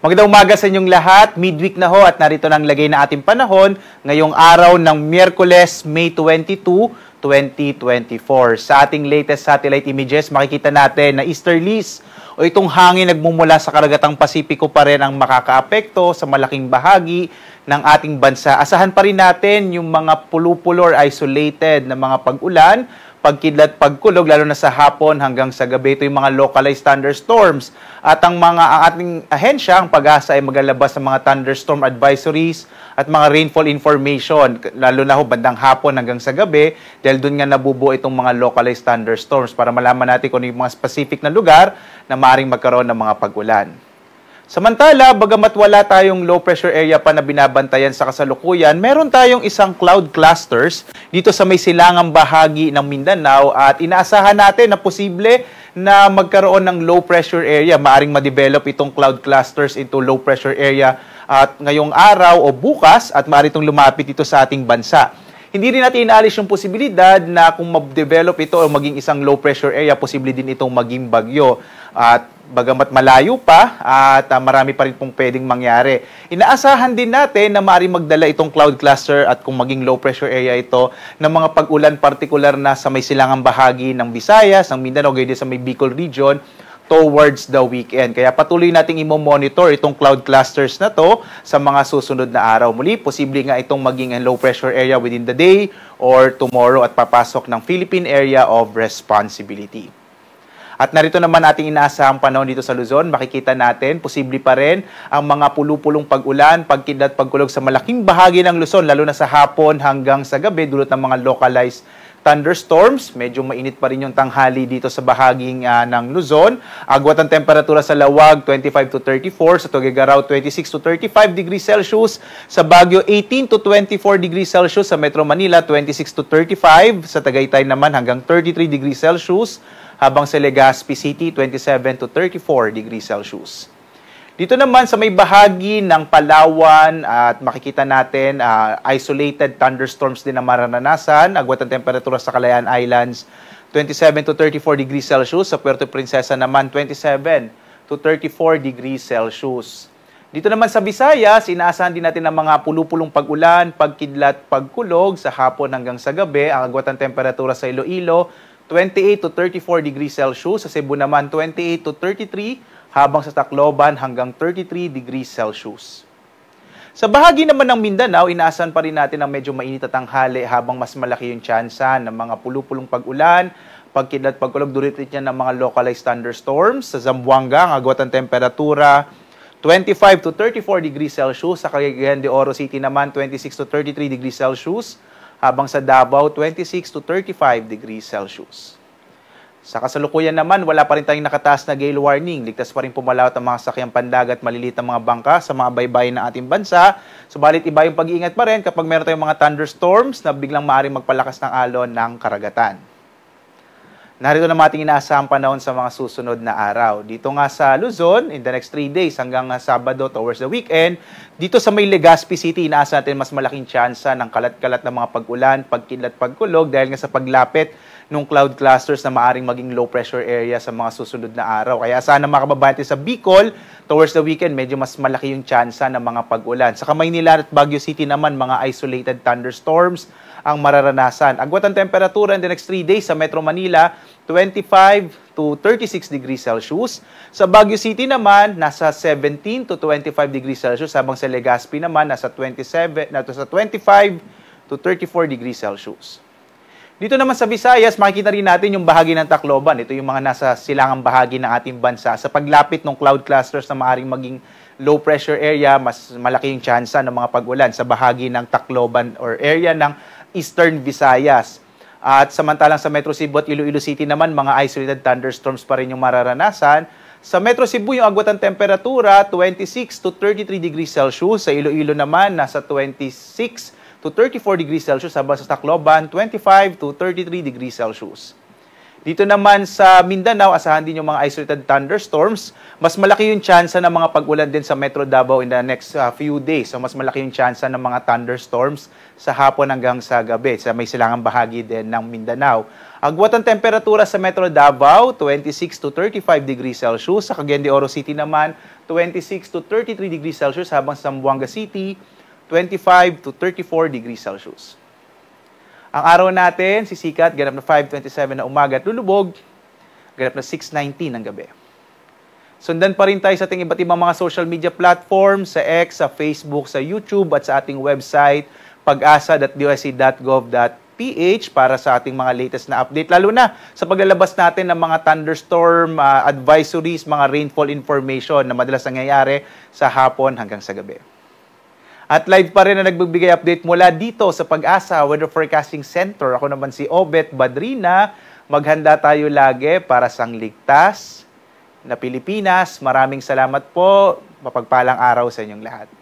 Magandang umaga sa inyong lahat. Midweek na ho at narito na ang lagay na ating panahon ngayong araw ng Miyerkules, May 22, 2024. Sa ating latest satellite images, makikita natin na easterlies o itong hangin nagmumula sa karagatang Pasipiko pa rin ang makakaapekto sa malaking bahagi ng ating bansa. Asahan pa rin natin yung mga pulupulor isolated na mga pag-ulan pagkidlat, pagkulog, lalo na sa hapon hanggang sa gabi. Ito yung mga localized thunderstorms. At ang mga ating ahensya, ang pag-asa ay maglalabas ng mga thunderstorm advisories at mga rainfall information, lalo na ho bandang hapon hanggang sa gabi, dahil doon nga nabubuo itong mga localized thunderstorms para malaman natin kung ano yung mga specific na lugar na maaaring magkaroon ng mga pag-ulan. Samantala, bagamat wala tayong low pressure area pa na binabantayan sa kasalukuyan, meron tayong isang cloud clusters dito sa may silangang bahagi ng Mindanao at inaasahan natin na posible na magkaroon ng low pressure area. Maaring ma-develop itong cloud clusters into low pressure area at ngayong araw o bukas at maaari itong lumapit dito sa ating bansa. Hindi rin natin inaalis yung posibilidad na kung mag develop ito o maging isang low pressure area, posible din itong maging bagyo. At bagamat malayo pa at uh, marami pa rin pong pwedeng mangyari. Inaasahan din natin na maari magdala itong cloud cluster at kung maging low pressure area ito ng mga pag-ulan particular na sa may silangang bahagi ng Visayas, ng Mindanao, gayon din sa may Bicol region towards the weekend. Kaya patuloy nating imo-monitor itong cloud clusters na to sa mga susunod na araw. Muli, posible nga itong maging low pressure area within the day or tomorrow at papasok ng Philippine Area of Responsibility. At narito naman ating inaasahang panahon dito sa Luzon, makikita natin, posible pa rin ang mga pulupulong pag-ulan, pagkidlat, pagkulog sa malaking bahagi ng Luzon, lalo na sa hapon hanggang sa gabi, dulot ng mga localized thunderstorms. Medyo mainit pa rin yung tanghali dito sa bahaging uh, ng Luzon. Agwat ang temperatura sa Lawag, 25 to 34. Sa Tugigaraw, 26 to 35 degrees Celsius. Sa Baguio, 18 to 24 degrees Celsius. Sa Metro Manila, 26 to 35. Sa Tagaytay naman, hanggang 33 degrees Celsius. Habang sa Legazpi City, 27 to 34 degrees Celsius. Dito naman sa may bahagi ng Palawan at makikita natin uh, isolated thunderstorms din na maranasan. Agwat ang temperatura sa Calayan Islands 27 to 34 degrees Celsius. Sa Puerto Princesa naman 27 to 34 degrees Celsius. Dito naman sa Visayas, inaasahan din natin ng mga pulupulong pag-ulan, pagkidlat, pagkulog sa hapon hanggang sa gabi. Ang agwat ang temperatura sa Iloilo 28 to 34 degrees Celsius. Sa Cebu naman 28 to 33 habang sa Tacloban hanggang 33 degrees Celsius. Sa bahagi naman ng Mindanao, inaasan pa rin natin ang medyo mainit at tanghali habang mas malaki yung tsansa ng mga pulupulong pag-ulan, pagkidlat pagkulog, duritit niya ng mga localized thunderstorms. Sa Zamboanga, ang agwat ng temperatura 25 to 34 degrees Celsius. Sa Cagayan de Oro City naman, 26 to 33 degrees Celsius. Habang sa Davao, 26 to 35 degrees Celsius. Sa kasalukuyan naman, wala pa rin tayong nakataas na gale warning. Ligtas pa rin pumalawat ang mga sakyang pandagat, maliliit ang mga bangka sa mga baybayin ng ating bansa. Subalit iba yung pag-iingat pa rin kapag meron tayong mga thunderstorms na biglang maaaring magpalakas ng alon ng karagatan. Narito na ating inaasahang panahon sa mga susunod na araw. Dito nga sa Luzon, in the next 3 days hanggang Sabado towards the weekend, dito sa may Legazpi City, inaasahan natin mas malaking tsansa ng kalat-kalat na mga pag-ulan, pagkilat, pagkulog dahil nga sa paglapit nung cloud clusters na maaring maging low pressure area sa mga susunod na araw. Kaya sana makababati sa Bicol, towards the weekend, medyo mas malaki yung tsansa ng mga pag-ulan. Sa Kamaynilan at Baguio City naman, mga isolated thunderstorms ang mararanasan. Agwat ang temperatura in the next 3 days sa Metro Manila, 25 to 36 degrees Celsius. Sa Baguio City naman, nasa 17 to 25 degrees Celsius, habang sa Legazpi naman, nasa, 27, nasa 25 to 34 degrees Celsius. Dito naman sa Visayas, makikita rin natin yung bahagi ng Tacloban. Ito yung mga nasa silangang bahagi ng ating bansa. Sa paglapit ng cloud clusters na maaring maging low pressure area, mas malaki yung tsansa ng mga pag-ulan sa bahagi ng Tacloban or area ng Eastern Visayas. At samantalang sa Metro Cebu at Iloilo City naman, mga isolated thunderstorms pa rin yung mararanasan. Sa Metro Cebu, yung agwat ng temperatura, 26 to 33 degrees Celsius. Sa Iloilo naman, nasa 26 to 34 degrees Celsius habang sa Tacloban 25 to 33 degrees Celsius. Dito naman sa Mindanao, asahan din yung mga isolated thunderstorms. Mas malaki yung tsansa ng mga pag-ulan din sa Metro Davao in the next uh, few days. So mas malaki yung tsansa ng mga thunderstorms sa hapon hanggang sa gabi sa may silangang bahagi din ng Mindanao. Agwat ang temperatura sa Metro Davao, 26 to 35 degrees Celsius. Sa Cagayan de Oro City naman, 26 to 33 degrees Celsius habang sa Zamboanga City, 25 to 34 degrees Celsius. Ang araw natin, sisikat, ganap na 5.27 na umaga at lulubog, ganap na 6.19 ng gabi. Sundan pa rin tayo sa ating iba't ibang mga social media platforms, sa X, sa Facebook, sa YouTube at sa ating website pag-asa.dusc.gov.ph e para sa ating mga latest na update. Lalo na sa paglalabas natin ng mga thunderstorm uh, advisories, mga rainfall information na madalas nangyayari sa hapon hanggang sa gabi. At live pa rin na nagbibigay update mula dito sa Pag-asa Weather Forecasting Center. Ako naman si Obet Badrina. Maghanda tayo lagi para sang ligtas na Pilipinas. Maraming salamat po. Mapagpalang araw sa inyong lahat.